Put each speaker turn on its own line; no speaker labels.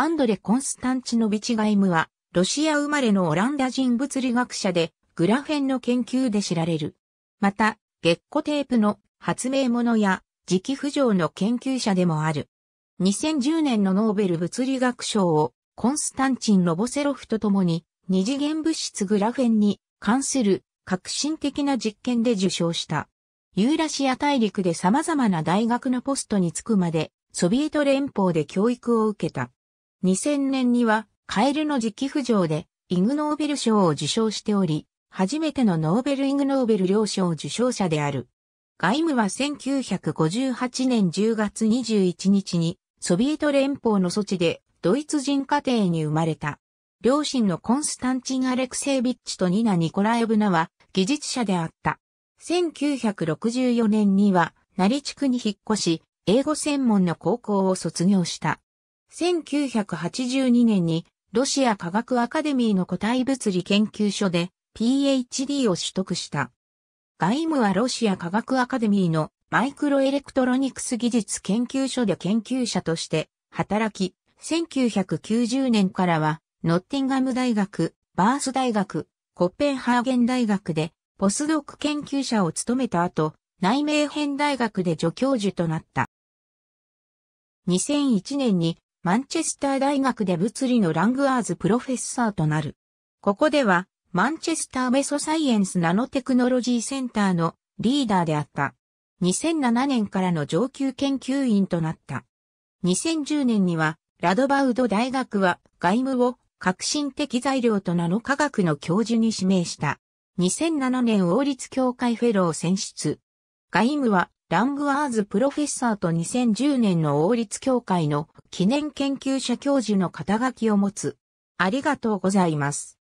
アンドレ・コンスタンチノビチガイムは、ロシア生まれのオランダ人物理学者で、グラフェンの研究で知られる。また、月光テープの発明者や、磁気浮上の研究者でもある。2010年のノーベル物理学賞を、コンスタンチン・ロボセロフと共に、二次元物質グラフェンに関する革新的な実験で受賞した。ユーラシア大陸で様々な大学のポストに着くまで、ソビエト連邦で教育を受けた。2000年にはカエルの気浮上でイグノーベル賞を受賞しており、初めてのノーベルイグノーベル両賞受賞者である。外務は1958年10月21日にソビエト連邦の措置でドイツ人家庭に生まれた。両親のコンスタンチン・アレクセイビッチとニナ・ニコライブナは技術者であった。1964年には、成地区に引っ越し、英語専門の高校を卒業した。1982年にロシア科学アカデミーの個体物理研究所で PhD を取得した。外務はロシア科学アカデミーのマイクロエレクトロニクス技術研究所で研究者として働き、1990年からはノッティンガム大学、バース大学、コッペンハーゲン大学でポスドク研究者を務めた後、内名編大学で助教授となった。2001年にマンチェスター大学で物理のラングアーズプロフェッサーとなる。ここでは、マンチェスターメソサイエンスナノテクノロジーセンターのリーダーであった。2007年からの上級研究員となった。2010年には、ラドバウド大学は外務を革新的材料とナノ科学の教授に指名した。2007年王立協会フェロー選出。外務はラングアーズプロフェッサーと2010年の王立協会の記念研究者教授の肩書きを持つ。ありがとうございます。